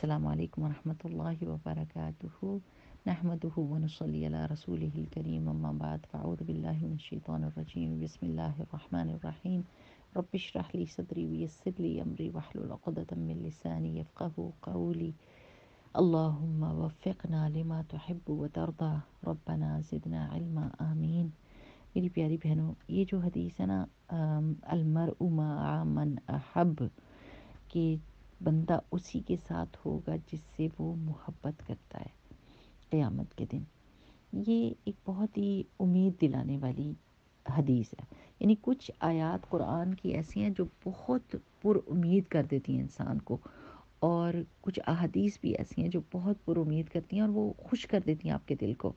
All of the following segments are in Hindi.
السلام عليكم ورحمة الله وبركاته نحمده ونصلي على رسوله الكريم أما بعد فأعوذ بالله من الشيطان الرجيم بسم الله الرحمن الرحيم رب اشرح لي صدري ويسر لي أمري واحلل عقدة من لساني يفقه قولي اللهم وفقنا لما تحب وترضى ربنا زدنا علما آمين میری پیاری بہنوں یہ جو حدیث ہے نا المرء ما मन احب کہ बंदा उसी के साथ होगा जिससे वो मोहब्बत करता है क़यामत के दिन ये एक बहुत ही उम्मीद दिलाने वाली हदीस है यानी कुछ आयात कुरान की ऐसी हैं जो बहुत पुर उम्मीद कर देती हैं इंसान को और कुछ अहदीस भी ऐसी हैं जो बहुत पुर उम्मीद करती हैं और वो खुश कर देती हैं आपके दिल को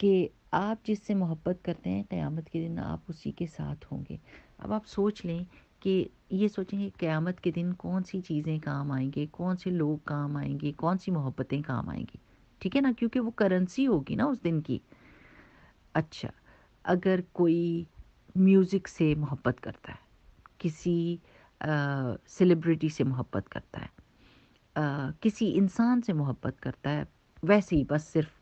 कि आप जिससे मोहब्बत करते हैं क़यामत के दिन आप उसी के साथ होंगे अब आप सोच लें कि ये सोचेंगे क़्यामत के दिन कौन सी चीज़ें काम आएंगे कौन से लोग काम आएंगे कौन सी मोहब्बतें काम आएंगी ठीक है ना क्योंकि वो करेंसी होगी ना उस दिन की अच्छा अगर कोई म्यूज़िक से मोहब्बत करता है किसी सेलिब्रिटी से मोहब्बत करता है आ, किसी इंसान से मोहब्बत करता है वैसे ही बस सिर्फ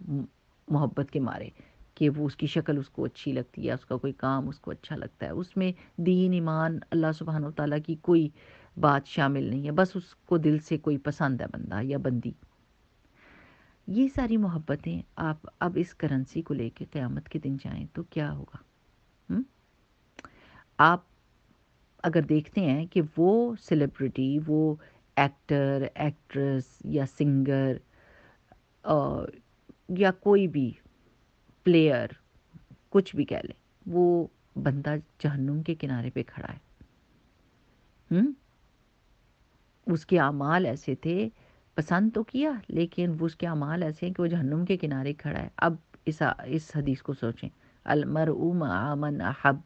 मोहब्बत के मारे कि वो उसकी शक्ल उसको अच्छी लगती है उसका कोई काम उसको अच्छा लगता है उसमें दीन ईमान अल्लाह सुबहान तला की कोई बात शामिल नहीं है बस उसको दिल से कोई पसंद है बंदा या बंदी ये सारी मोहब्बतें आप अब इस करेंसी को लेके क़यामत के दिन जाएं तो क्या होगा हुँ? आप अगर देखते हैं कि वो सेलिब्रिटी वो एक्टर एक्ट्रेस या सिंगर आ, या कोई भी प्लेयर कुछ भी कह लें वो बंदा जहनुम के किनारे पे खड़ा है हुँ? हम्म? उसके अमाल ऐसे थे पसंद तो किया लेकिन वो उसके अमाल ऐसे हैं कि वो जहनुम के किनारे खड़ा है अब इस इस हदीस को सोचें अलमर उम आमन अहब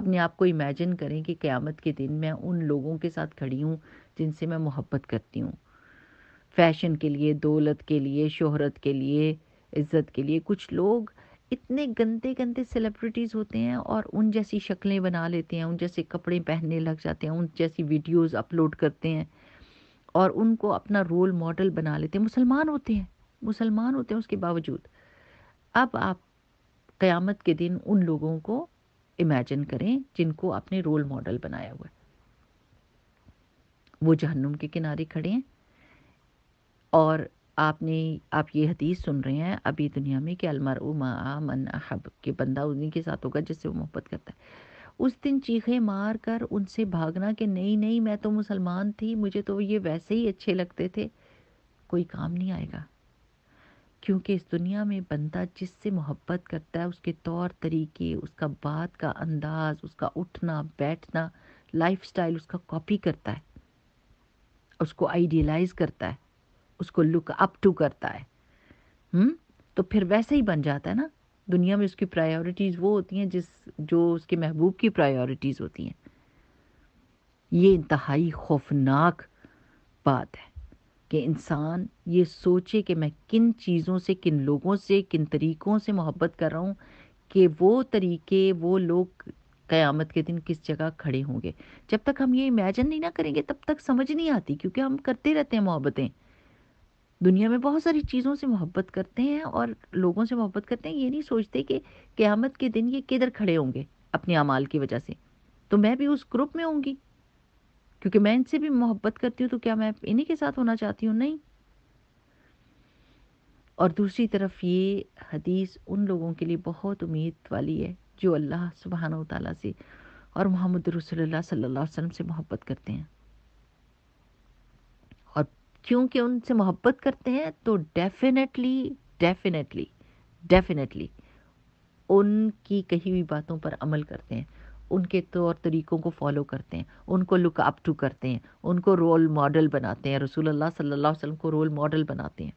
अपने आप को इमेजिन करें कि क़्यामत के दिन मैं उन लोगों के साथ खड़ी हूँ जिनसे मैं मोहब्बत करती हूँ फैशन के लिए दौलत के लिए शोहरत के लिए इज़्ज़त के लिए कुछ लोग इतने गंदे गंदे सेलिब्रिटीज़ होते हैं और उन जैसी शक्लें बना लेते हैं उन जैसे कपड़े पहनने लग जाते हैं उन जैसी वीडियोस अपलोड करते हैं और उनको अपना रोल मॉडल बना लेते हैं मुसलमान होते हैं मुसलमान होते हैं उसके बावजूद अब आप क़यामत के दिन उन लोगों को इमेजिन करें जिनको आपने रोल मॉडल बनाया हुआ है वो जहन्नुम के किनारे खड़े हैं और आपने आप ये हदीस सुन रहे हैं अभी दुनिया में कि अलमर मन अहब के बंदा उन्हीं के साथ होगा जिससे वो मोहब्बत करता है उस दिन चीखे मार कर उनसे भागना कि नहीं नहीं मैं तो मुसलमान थी मुझे तो ये वैसे ही अच्छे लगते थे कोई काम नहीं आएगा क्योंकि इस दुनिया में बंदा जिससे मोहब्बत करता है उसके तौर तरीके उसका बात का अंदाज उसका उठना बैठना लाइफस्टाइल उसका कॉपी करता है उसको आइडियलाइज करता है उसको लुक अप टू करता है हुँ? हम्म? तो फिर वैसे ही बन जाता है ना दुनिया में उसकी प्रायोरिटीज़ वो होती हैं जिस जो उसके महबूब की प्रायोरिटीज़ होती हैं ये इंतहाई खौफनाक बात है कि इंसान ये सोचे कि मैं किन चीज़ों से किन लोगों से किन तरीक़ों से मोहब्बत कर रहा हूँ कि वो तरीके वो लोग क़यामत के दिन किस जगह खड़े होंगे जब तक हम ये इमेजन नहीं ना करेंगे तब तक समझ नहीं आती क्योंकि हम करते रहते हैं मोहब्बतें दुनिया में बहुत सारी चीज़ों से मोहब्बत करते हैं और लोगों से मोहब्बत करते हैं ये नहीं सोचते कि क़्यामत के दिन ये किधर खड़े होंगे अपने अमाल की वजह से तो मैं भी उस ग्रुप में होंगी क्योंकि मैं इनसे भी मोहब्बत करती हूँ तो क्या मैं इन्हीं के साथ होना चाहती हूँ नहीं और दूसरी तरफ ये हदीस उन लोगों के लिए बहुत उम्मीद वाली है जो अल्लाह सुबहान तला से और मोहम्मद रसोल्ला सल्ला वसम से मोहब्बत करते हैं क्योंकि उनसे मोहब्बत करते हैं तो डेफिनेटली डेफिनेटली डेफिनेटली उनकी कही हुई बातों पर अमल करते हैं उनके तौर तो तरीक़ों को फॉलो करते हैं उनको लुक अप टू करते हैं उनको रोल मॉडल बनाते हैं रसूल अल्लाह सल्लल्लाहु अलैहि वसल्लम को रोल मॉडल बनाते हैं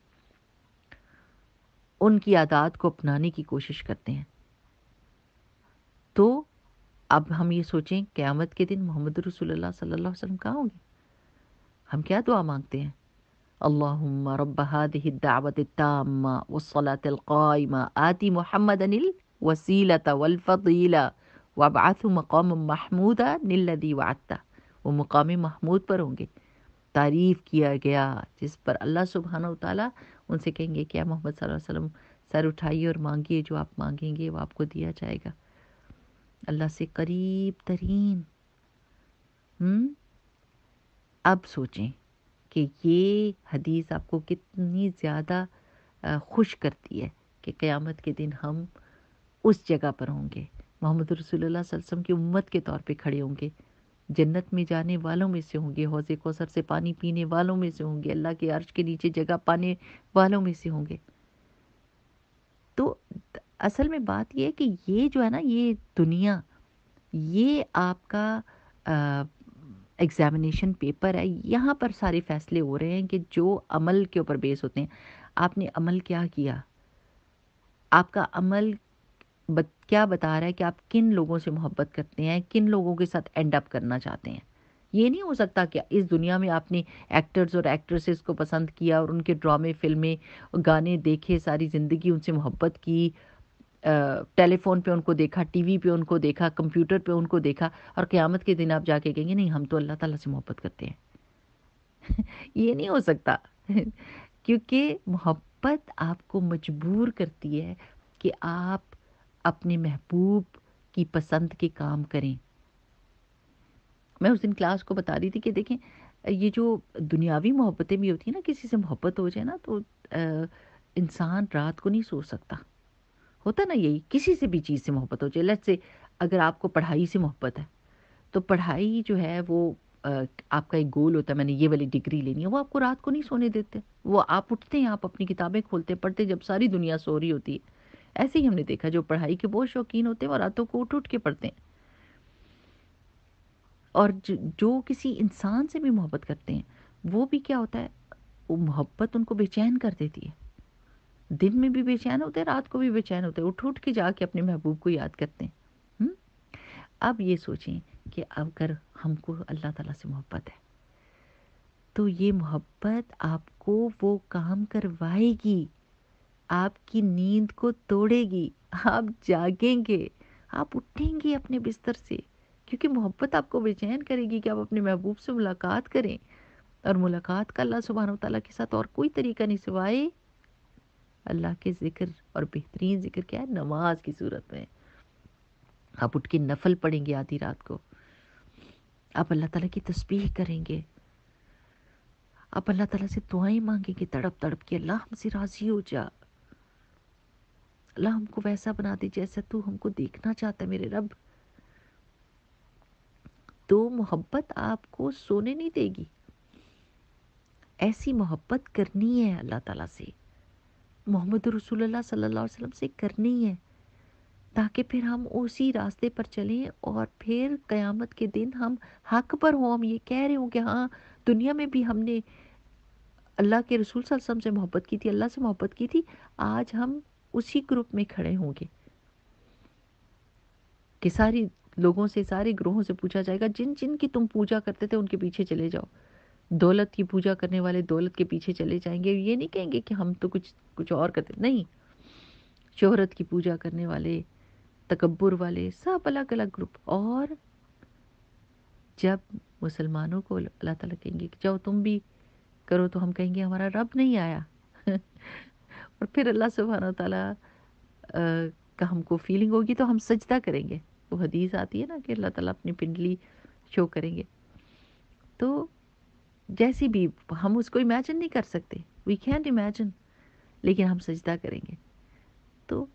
उनकी आदात को अपनाने की कोशिश करते हैं तो अब हम ये सोचें क़्यामत के दिन मोहम्मद रसूल सल्लल्लाहु अलैहि वसल्लम कहाँ होंगे हम क्या दुआ मांगते हैं اللهم رب هذه الدعوة التامة والصلاة القائمة آتي محمدا الوسيلة والفضيلة وابعثه मकाम महमूदा निल्लदी वाता वो मकाम महमूद पर होंगे तारीफ़ किया गया जिस पर अल्लाह सुबहाना ताला उनसे कहेंगे क्या मोहम्मद वसल्लम सर उठाइए और मांगिए जो आप मांगेंगे वो आपको दिया जाएगा अल्लाह से करीब तरीन अब सोचें कि ये हदीस आपको कितनी ज़्यादा खुश करती है कि क़यामत के दिन हम उस जगह पर होंगे मोहम्मद रसोल्ला वसम की उम्मत के तौर पे खड़े होंगे जन्नत में जाने वालों में से होंगे हौज़ कोसर से पानी पीने वालों में से होंगे अल्लाह के अर्श के नीचे जगह पाने वालों में से होंगे तो असल में बात यह है कि ये जो है ना ये दुनिया ये आपका एग्ज़ामिनेशन पेपर है यहाँ पर सारे फ़ैसले हो रहे हैं कि जो अमल के ऊपर बेस होते हैं आपने अमल क्या किया आपका अमल बत, क्या बता रहा है कि आप किन लोगों से मोहब्बत करते हैं किन लोगों के साथ एंड अप करना चाहते हैं ये नहीं हो सकता कि इस दुनिया में आपने एक्टर्स और एक्ट्रेसेस को पसंद किया और उनके ड्रामे फिल्में गाने देखे सारी ज़िंदगी उनसे मोहब्बत की टेलीफोन पे उनको देखा टीवी पे उनको देखा कंप्यूटर पे उनको देखा और क़्यामत के दिन आप जाके कहेंगे नहीं हम तो अल्लाह ताला से मोहब्बत करते हैं ये नहीं हो सकता क्योंकि मोहब्बत आपको मजबूर करती है कि आप अपने महबूब की पसंद के काम करें मैं उस दिन क्लास को बता रही थी कि देखें ये जो दुनियावी मोहब्बतें भी होती हैं ना किसी से मोहब्बत हो जाए ना तो इंसान रात को नहीं सो सकता होता ना यही किसी से भी चीज़ से मोहब्बत हो चाहिए लेट्स से अगर आपको पढ़ाई से मोहब्बत है तो पढ़ाई जो है वो आपका एक गोल होता है मैंने ये वाली डिग्री लेनी है वो आपको रात को नहीं सोने देते वो आप उठते हैं आप अपनी किताबें खोलते पढ़ते जब सारी दुनिया सो रही होती है ऐसे ही हमने देखा जो पढ़ाई के बहुत शौकीन होते हैं वो रातों को उठ उठ के पढ़ते हैं और जो किसी इंसान से भी मोहब्बत करते हैं वो भी क्या होता है वो मोहब्बत उनको बेचैन कर देती है दिन में भी बेचैन होते हैं रात को भी बेचैन होते हैं उठ उठ के जाके अपने महबूब को याद करते हैं हुँ? अब ये सोचें कि अगर हमको अल्लाह ताला से मोहब्बत है तो ये मोहब्बत आपको वो काम करवाएगी आपकी नींद को तोड़ेगी आप जागेंगे आप उठेंगे अपने बिस्तर से क्योंकि मोहब्बत आपको बेचैन करेगी कि आप अपने महबूब से मुलाकात करें और मुलाकात का अल्लाह सुबहान तला के साथ और कोई तरीका नहीं सिवाए अल्लाह के ज़िक्र और बेहतरीन ज़िक्र क्या है नमाज की सूरत में आप उठ के नफल पढ़ेंगे आधी रात को आप अल्लाह ताला की तस्बीह करेंगे आप अल्लाह ताला से दुआएं मांगेंगे तड़प तड़प के अल्लाह हमसे राज़ी हो जा अल्लाह हमको वैसा बना दे जैसा तू हमको देखना चाहता है मेरे रब तो मोहब्बत आपको सोने नहीं देगी ऐसी मोहब्बत करनी है अल्लाह ताला से मोहम्मद रसूलुल्लाह सल्लल्लाहु अलैहि वसल्लम से करनी है ताकि फिर हम उसी रास्ते पर चलें और फिर क़यामत के दिन हम हक पर हों हम ये कह रहे हों कि हाँ दुनिया में भी हमने अल्लाह के रसूल वसल्लम से मोहब्बत की थी अल्लाह से मोहब्बत की थी आज हम उसी ग्रुप में खड़े होंगे कि सारी लोगों से सारे ग्रोहों से पूछा जाएगा जिन जिन की तुम पूजा करते थे उनके पीछे चले जाओ दौलत की पूजा करने वाले दौलत के पीछे चले जाएंगे ये नहीं कहेंगे कि हम तो कुछ कुछ और करते नहीं शोहरत की पूजा करने वाले तकबर वाले सब अलग अलग ग्रुप और जब मुसलमानों को अल्लाह ताला कहेंगे कि जाओ तुम भी करो तो हम कहेंगे हमारा रब नहीं आया और फिर अल्लाह सुबहाना ताला का हमको फीलिंग होगी तो हम सजदा करेंगे वो हदीस आती है ना कि अल्लाह ताला अपनी पिंडली शो करेंगे तो जैसी भी हम उसको इमेजिन नहीं कर सकते वी कैन इमेजिन लेकिन हम सजदा करेंगे तो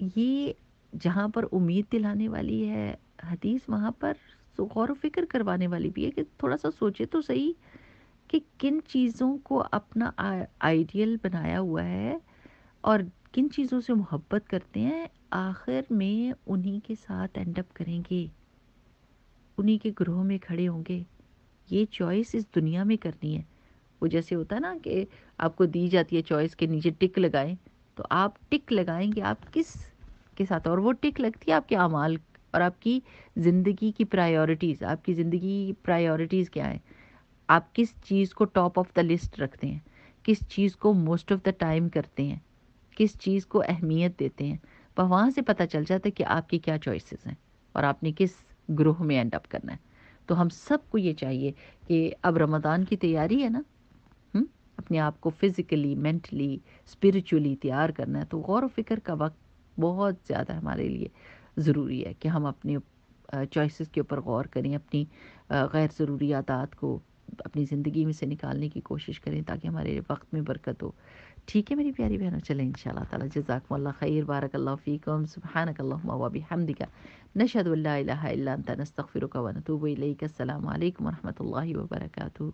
ये जहाँ पर उम्मीद दिलाने वाली है हदीस वहाँ पर गौर फिक्र करवाने वाली भी है कि थोड़ा सा सोचे तो सही कि किन चीज़ों को अपना आइडियल बनाया हुआ है और किन चीज़ों से मोहब्बत करते हैं आखिर में उन्हीं के साथ एंड अप करेंगे उन्हीं के ग्रोह में खड़े होंगे ये चॉइस इस दुनिया में करनी है वो जैसे होता है ना कि आपको दी जाती है चॉइस के नीचे टिक लगाएं तो आप टिक लगाएंगे आप किस के साथ और वो टिक लगती है आपके अमाल और आपकी ज़िंदगी की प्रायोरिटीज़ आपकी ज़िंदगी की प्रायोरिटीज़ क्या है आप किस चीज़ को टॉप ऑफ द लिस्ट रखते हैं किस चीज़ को मोस्ट ऑफ द टाइम करते हैं किस चीज़ को अहमियत देते हैं वह वहाँ से पता चल जाता है कि आपकी क्या चॉइसेस हैं और आपने किस ग्रोह में एंड अप करना है तो हम सबको ये चाहिए कि अब रमदान की तैयारी है ना अपने आप को फिज़िकली मेंटली स्पिरिचुअली तैयार करना है तो गौर व फिक्र का वक्त बहुत ज़्यादा हमारे लिए ज़रूरी है कि हम अपने चॉइसेस के ऊपर गौर करें अपनी गैर ज़रूरी आदात को अपनी ज़िंदगी में से निकालने की कोशिश करें ताकि हमारे वक्त में बरकत हो ٹھیک ہے میری پیاری بہنوں چلیں انشاءاللہ تعالی جزاکم اللہ خیر بارک اللہ فیکم سبحانک اللہم و بحمدک نشہد اللہ الہ الا انتا نستغفرک و نتوب علیک السلام علیکم و رحمت اللہ و